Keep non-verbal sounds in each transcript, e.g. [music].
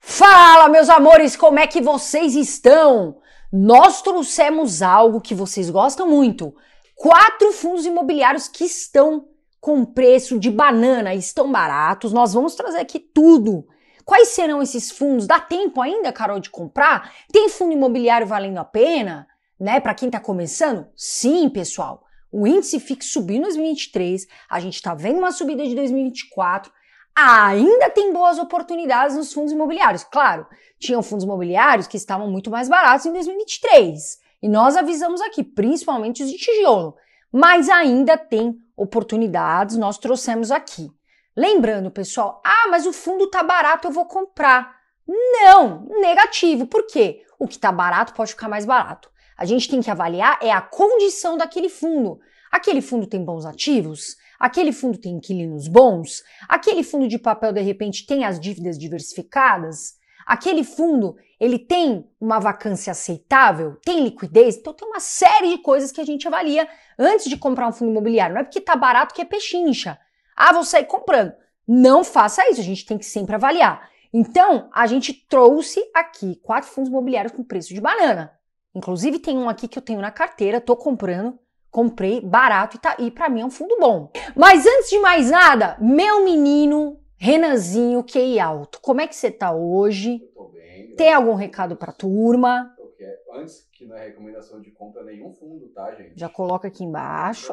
Fala, meus amores, como é que vocês estão? Nós trouxemos algo que vocês gostam muito: quatro fundos imobiliários que estão com preço de banana, estão baratos. Nós vamos trazer aqui tudo. Quais serão esses fundos? Dá tempo ainda, Carol, de comprar? Tem fundo imobiliário valendo a pena, né? Para quem está começando? Sim, pessoal. O índice fixo subiu em 2023, a gente está vendo uma subida de 2024, ah, ainda tem boas oportunidades nos fundos imobiliários. Claro, tinham fundos imobiliários que estavam muito mais baratos em 2023. E nós avisamos aqui, principalmente os de tijolo. Mas ainda tem oportunidades, nós trouxemos aqui. Lembrando, pessoal, ah, mas o fundo tá barato, eu vou comprar. Não, negativo. Por quê? O que tá barato pode ficar mais barato. A gente tem que avaliar é a condição daquele fundo. Aquele fundo tem bons ativos? Aquele fundo tem inquilinos bons? Aquele fundo de papel de repente tem as dívidas diversificadas? Aquele fundo, ele tem uma vacância aceitável? Tem liquidez? Então tem uma série de coisas que a gente avalia antes de comprar um fundo imobiliário. Não é porque tá barato que é pechincha. Ah, vou sair comprando. Não faça isso, a gente tem que sempre avaliar. Então, a gente trouxe aqui quatro fundos imobiliários com preço de banana. Inclusive, tem um aqui que eu tenho na carteira, estou comprando, Comprei barato e, tá, e para mim é um fundo bom. Mas antes de mais nada, meu menino Renanzinho QI Alto, como é que você tá hoje? Tô bem. Tem algum recado a turma? É, antes que não é recomendação de compra nenhum fundo, tá, gente? Já coloca aqui embaixo.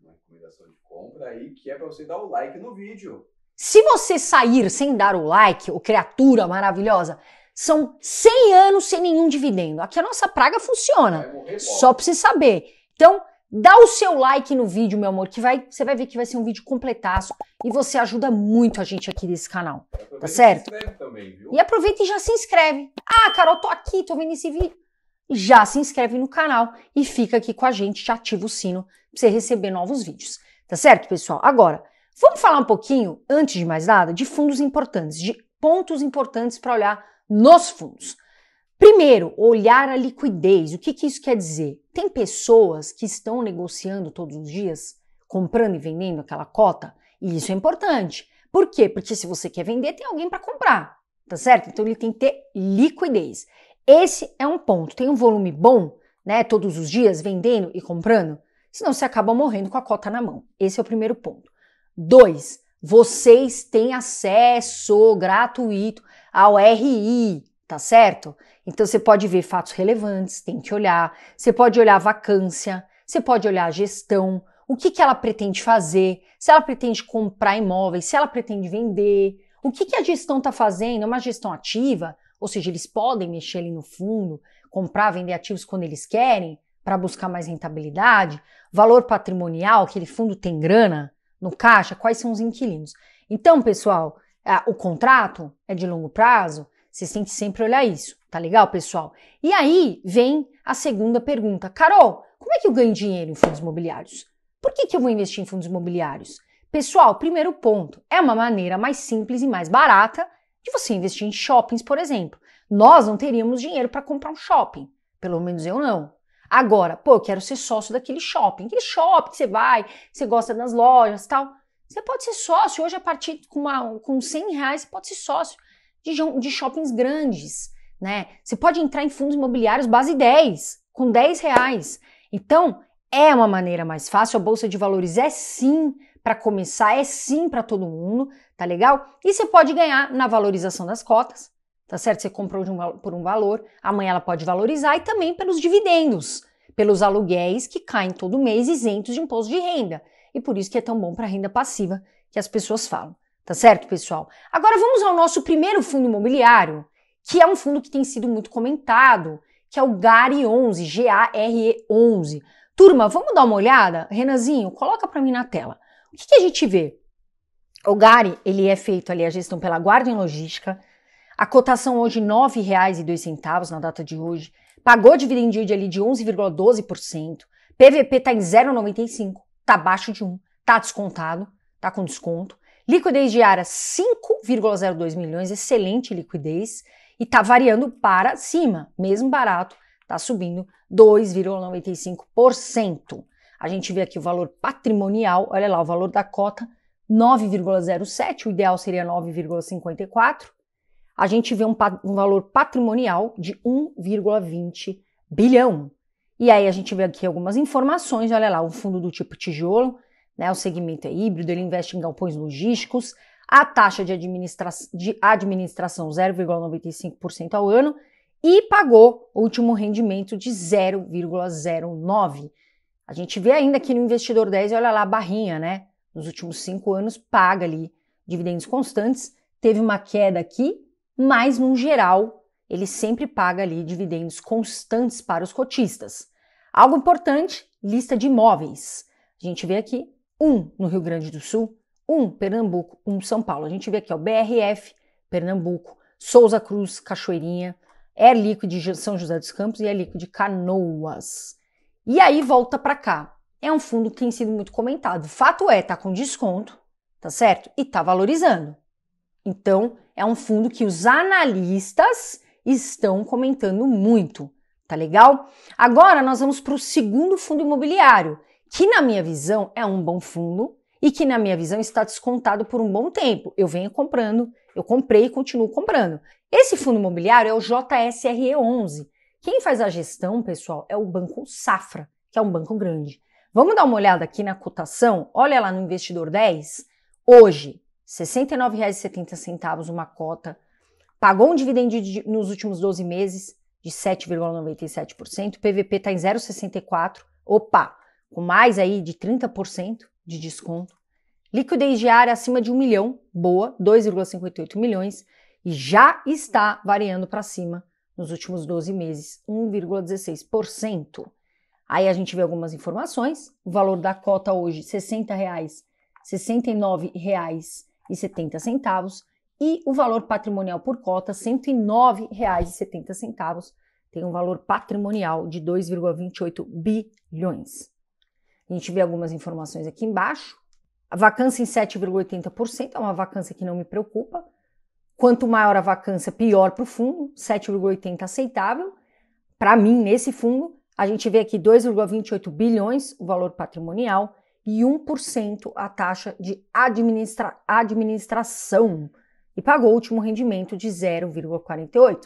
Uma é recomendação de compra aí que é para você dar o like no vídeo. Se você sair sem dar o like, o criatura maravilhosa, são 100 anos sem nenhum dividendo. Aqui a nossa praga funciona. Só para você saber. Então, Dá o seu like no vídeo, meu amor, que vai, você vai ver que vai ser um vídeo completaço e você ajuda muito a gente aqui desse canal, tá certo? E, também, e aproveita e já se inscreve. Ah, Carol, tô aqui, tô vendo esse vídeo. Já se inscreve no canal e fica aqui com a gente, já ativa o sino pra você receber novos vídeos, tá certo, pessoal? Agora, vamos falar um pouquinho, antes de mais nada, de fundos importantes, de pontos importantes para olhar nos fundos. Primeiro, olhar a liquidez. O que, que isso quer dizer? Tem pessoas que estão negociando todos os dias, comprando e vendendo aquela cota, e isso é importante. Por quê? Porque se você quer vender, tem alguém para comprar, tá certo? Então ele tem que ter liquidez. Esse é um ponto. Tem um volume bom, né? Todos os dias vendendo e comprando, senão você acaba morrendo com a cota na mão. Esse é o primeiro ponto. Dois, vocês têm acesso gratuito ao RI, tá certo? Então você pode ver fatos relevantes, tem que olhar, você pode olhar a vacância, você pode olhar a gestão, o que, que ela pretende fazer, se ela pretende comprar imóveis, se ela pretende vender, o que, que a gestão está fazendo, é uma gestão ativa, ou seja, eles podem mexer ali no fundo, comprar, vender ativos quando eles querem, para buscar mais rentabilidade, valor patrimonial, aquele fundo tem grana no caixa, quais são os inquilinos. Então, pessoal, o contrato é de longo prazo, vocês têm que sempre olhar isso, tá legal, pessoal? E aí vem a segunda pergunta. Carol, como é que eu ganho dinheiro em fundos imobiliários? Por que, que eu vou investir em fundos imobiliários? Pessoal, primeiro ponto, é uma maneira mais simples e mais barata de você investir em shoppings, por exemplo. Nós não teríamos dinheiro para comprar um shopping, pelo menos eu não. Agora, pô, eu quero ser sócio daquele shopping, aquele shopping que você vai, você gosta das lojas tal. Você pode ser sócio, hoje a partir com, uma, com 100 reais você pode ser sócio de, de shoppings grandes, né? Você pode entrar em fundos imobiliários base 10, com 10 reais. Então, é uma maneira mais fácil, a Bolsa de Valores é sim para começar, é sim para todo mundo, tá legal? E você pode ganhar na valorização das cotas, tá certo? Você comprou um, por um valor, amanhã ela pode valorizar e também pelos dividendos, pelos aluguéis que caem todo mês isentos de imposto de renda. E por isso que é tão bom para renda passiva que as pessoas falam. Tá certo, pessoal? Agora vamos ao nosso primeiro fundo imobiliário, que é um fundo que tem sido muito comentado, que é o GARE 11, G A R E 11. Turma, vamos dar uma olhada? Renanzinho, coloca para mim na tela. O que, que a gente vê? O GARE, ele é feito ali a gestão pela Guarda em Logística. A cotação hoje R$ 9,02 na data de hoje. Pagou dividend yield ali de 11,12%. PVP está em 0,95, está abaixo de 1, está descontado, está com desconto. Liquidez diária 5,02 milhões, excelente liquidez e está variando para cima, mesmo barato, está subindo 2,95%. A gente vê aqui o valor patrimonial, olha lá, o valor da cota 9,07, o ideal seria 9,54. A gente vê um, um valor patrimonial de 1,20 bilhão. E aí a gente vê aqui algumas informações, olha lá, um fundo do tipo tijolo, né? O segmento é híbrido, ele investe em galpões logísticos, a taxa de, administra de administração 0,95% ao ano e pagou o último rendimento de 0,09%. A gente vê ainda que no investidor 10, olha lá a barrinha, né? Nos últimos cinco anos paga ali dividendos constantes, teve uma queda aqui, mas no geral ele sempre paga ali dividendos constantes para os cotistas. Algo importante, lista de imóveis. A gente vê aqui um no Rio Grande do Sul, um Pernambuco, um São Paulo. A gente vê aqui, o BRF, Pernambuco, Souza Cruz, Cachoeirinha, Air é Liquid de São José dos Campos e Air é Liquid de Canoas. E aí volta para cá. É um fundo que tem sido muito comentado. Fato é, tá com desconto, tá certo? E tá valorizando. Então, é um fundo que os analistas estão comentando muito, tá legal? Agora nós vamos para o segundo fundo imobiliário, que na minha visão é um bom fundo e que na minha visão está descontado por um bom tempo. Eu venho comprando, eu comprei e continuo comprando. Esse fundo imobiliário é o JSRE11. Quem faz a gestão, pessoal, é o Banco Safra, que é um banco grande. Vamos dar uma olhada aqui na cotação? Olha lá no investidor 10. Hoje, R$ 69,70 uma cota. Pagou um dividendo de, nos últimos 12 meses de 7,97%. PVP está em 0,64. Opa! com mais aí de 30% de desconto. Liquidez diária acima de 1 milhão, boa, 2,58 milhões, e já está variando para cima nos últimos 12 meses, 1,16%. Aí a gente vê algumas informações, o valor da cota hoje, R$ 60,00, R$ 69,70 e o valor patrimonial por cota, R$ 109,70. Tem um valor patrimonial de 2,28 bilhões. A gente vê algumas informações aqui embaixo. A vacância em 7,80% é uma vacância que não me preocupa. Quanto maior a vacância, pior para o fundo. 7,80% aceitável. Para mim, nesse fundo, a gente vê aqui 2,28 bilhões o valor patrimonial e 1% a taxa de administra administração. E pagou o último rendimento de 0,48.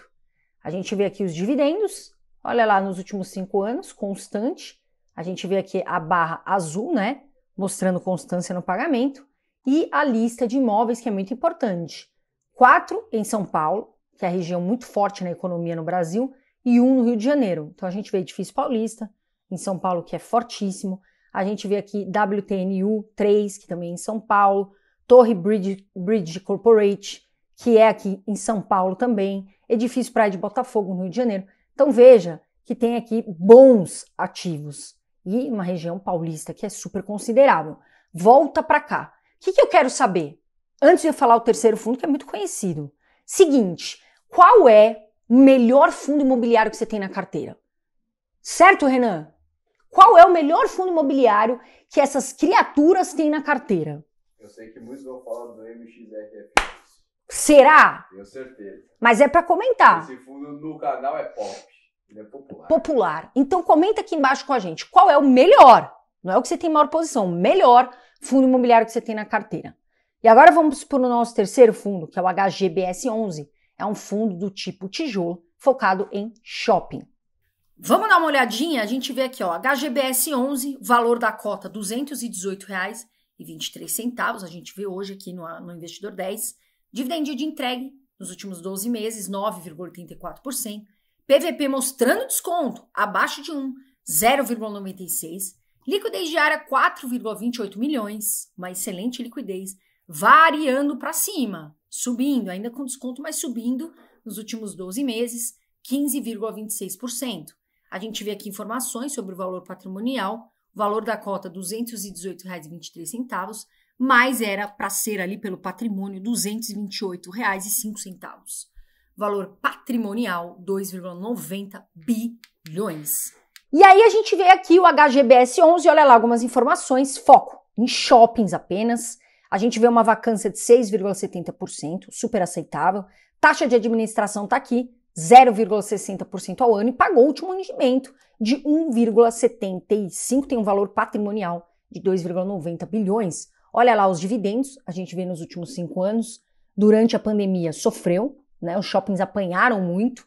A gente vê aqui os dividendos, olha lá nos últimos cinco anos, constante, a gente vê aqui a barra azul, né? Mostrando constância no pagamento. E a lista de imóveis, que é muito importante. Quatro em São Paulo, que é a região muito forte na economia no Brasil, e um no Rio de Janeiro. Então a gente vê edifício paulista, em São Paulo, que é fortíssimo. A gente vê aqui WTNU 3, que também é em São Paulo. Torre Bridge, Bridge Corporate, que é aqui em São Paulo também. Edifício Praia de Botafogo, no Rio de Janeiro. Então veja que tem aqui bons ativos e uma região paulista que é super considerável. Volta para cá. O que, que eu quero saber? Antes de eu falar o terceiro fundo, que é muito conhecido. Seguinte, qual é o melhor fundo imobiliário que você tem na carteira? Certo, Renan? Qual é o melhor fundo imobiliário que essas criaturas têm na carteira? Eu sei que muitos vão falar do MXRF. Será? Tenho certeza. Mas é para comentar. Esse fundo no canal é pop. Ele é popular. Popular. Então comenta aqui embaixo com a gente qual é o melhor. Não é o que você tem maior posição, melhor fundo imobiliário que você tem na carteira. E agora vamos para o nosso terceiro fundo, que é o HGBS11. É um fundo do tipo tijolo, focado em shopping. Vamos dar uma olhadinha? A gente vê aqui, ó, HGBS11, valor da cota R$ 218,23. A gente vê hoje aqui no, no Investidor 10. dividendo de entregue nos últimos 12 meses, 9,84%. PVP mostrando desconto abaixo de 1, 0,96. Liquidez diária 4,28 milhões, uma excelente liquidez, variando para cima, subindo, ainda com desconto, mas subindo nos últimos 12 meses, 15,26%. A gente vê aqui informações sobre o valor patrimonial, o valor da cota R$ 218,23, mas era para ser ali pelo patrimônio R$ 228,05 valor patrimonial 2,90 bilhões. E aí a gente vê aqui o HGBS 11, olha lá algumas informações, foco em shoppings apenas. A gente vê uma vacância de 6,70%, super aceitável. Taxa de administração está aqui, 0,60% ao ano e pagou o último rendimento de 1,75, tem um valor patrimonial de 2,90 bilhões. Olha lá os dividendos, a gente vê nos últimos cinco anos, durante a pandemia sofreu, né? Os shoppings apanharam muito,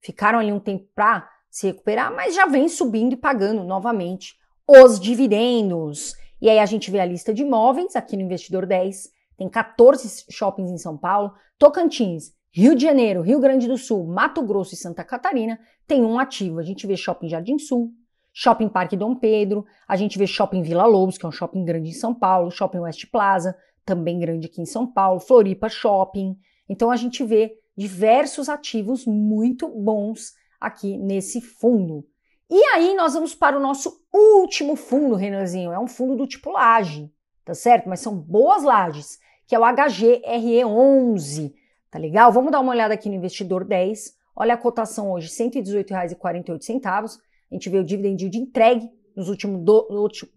ficaram ali um tempo para se recuperar, mas já vem subindo e pagando novamente os dividendos. E aí a gente vê a lista de imóveis aqui no Investidor 10, tem 14 shoppings em São Paulo, Tocantins, Rio de Janeiro, Rio Grande do Sul, Mato Grosso e Santa Catarina, tem um ativo. A gente vê Shopping Jardim Sul, Shopping Parque Dom Pedro, a gente vê Shopping Vila Lobos, que é um shopping grande em São Paulo, Shopping West Plaza, também grande aqui em São Paulo, Floripa Shopping. Então a gente vê diversos ativos muito bons aqui nesse fundo. E aí nós vamos para o nosso último fundo, Renanzinho. É um fundo do tipo laje, tá certo? Mas são boas lajes, que é o HGRE11, tá legal? Vamos dar uma olhada aqui no investidor 10. Olha a cotação hoje, R$ 118,48. A gente vê o dividend yield entregue nos últimos,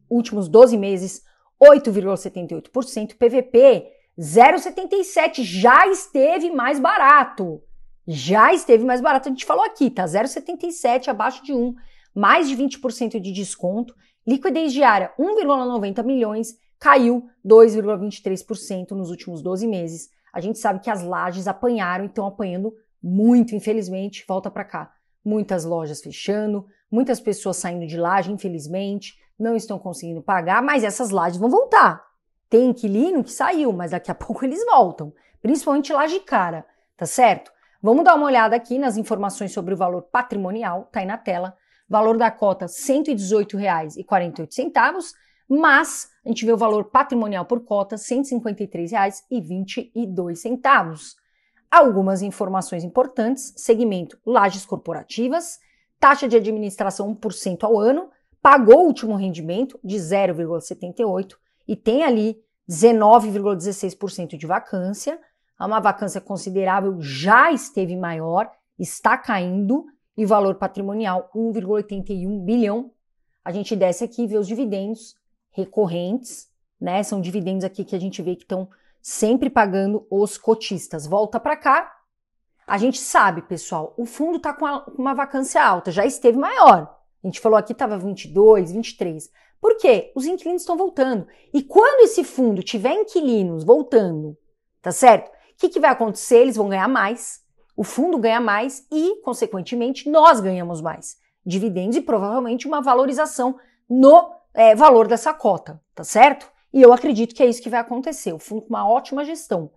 últimos 12 meses, 8,78%. PVP 0,77 já esteve mais barato. Já esteve mais barato, a gente falou aqui, tá? 0,77 abaixo de 1, mais de 20% de desconto. Liquidez diária 1,90 milhões, caiu 2,23% nos últimos 12 meses. A gente sabe que as lajes apanharam e estão apanhando muito, infelizmente, volta para cá. Muitas lojas fechando, muitas pessoas saindo de laje, infelizmente, não estão conseguindo pagar, mas essas lajes vão voltar. Tem inquilino que saiu, mas daqui a [laughs] pouco eles voltam, principalmente lá de cara, tá certo? Vamos dar uma olhada aqui nas informações sobre o valor patrimonial, tá aí na tela. Valor da cota R$ 118,48, mas a gente vê o valor patrimonial por cota R$ 153,22. Algumas informações importantes: segmento lajes corporativas, taxa de administração 1% ao ano, pagou o último rendimento de 0,78, e tem ali 19,16% de vacância, é uma vacância considerável já esteve maior, está caindo, e valor patrimonial 1,81 bilhão. A gente desce aqui e vê os dividendos recorrentes, né? São dividendos aqui que a gente vê que estão sempre pagando os cotistas. Volta para cá. A gente sabe, pessoal, o fundo está com uma vacância alta, já esteve maior. A gente falou aqui estava 22, 23, por quê? Os inquilinos estão voltando. E quando esse fundo tiver inquilinos voltando, tá certo? O que, que vai acontecer? Eles vão ganhar mais, o fundo ganha mais e, consequentemente, nós ganhamos mais. Dividendos e provavelmente uma valorização no é, valor dessa cota, tá certo? E eu acredito que é isso que vai acontecer. O fundo com uma ótima gestão.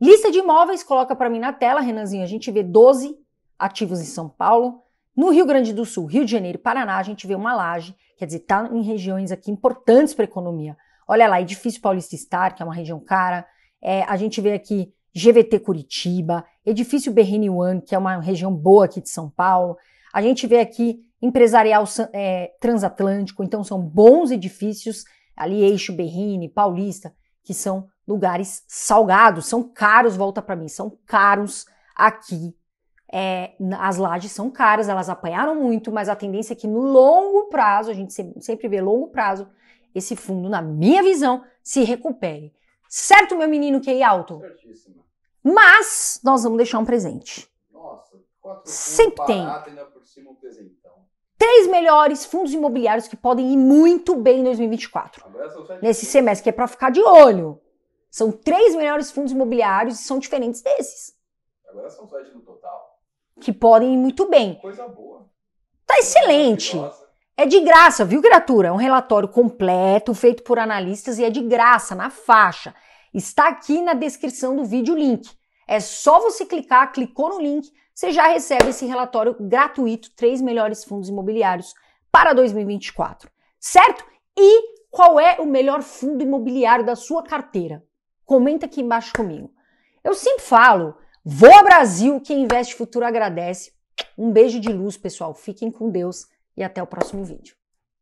Lista de imóveis, coloca para mim na tela, Renanzinho. A gente vê 12 ativos em São Paulo, no Rio Grande do Sul, Rio de Janeiro e Paraná, a gente vê uma laje, quer dizer, está em regiões aqui importantes para a economia. Olha lá, edifício Paulista Star, que é uma região cara, é, a gente vê aqui GVT Curitiba, edifício Berrini One, que é uma região boa aqui de São Paulo, a gente vê aqui empresarial é, transatlântico, então são bons edifícios, ali Eixo Berrini, Paulista, que são lugares salgados, são caros, volta para mim, são caros aqui é, as lajes são caras, elas apanharam muito, mas a tendência é que no longo prazo, a gente sempre vê longo prazo, esse fundo, na minha visão, se recupere. Certo, meu menino que é alto? Certíssimo. Mas nós vamos deixar um presente. Nossa, quatro Sempre tem. Um Três melhores fundos imobiliários que podem ir muito bem em 2024. Nesse semestre, que é para ficar de olho. São três melhores fundos imobiliários e são diferentes desses. Agora são sete no total que podem ir muito bem. Coisa boa. Tá excelente. É, é de graça, viu, criatura? É um relatório completo, feito por analistas e é de graça, na faixa. Está aqui na descrição do vídeo o link. É só você clicar, clicou no link, você já recebe esse relatório gratuito, três melhores fundos imobiliários para 2024, certo? E qual é o melhor fundo imobiliário da sua carteira? Comenta aqui embaixo comigo. Eu sempre falo Voa Brasil, quem investe futuro agradece. Um beijo de luz, pessoal. Fiquem com Deus e até o próximo vídeo.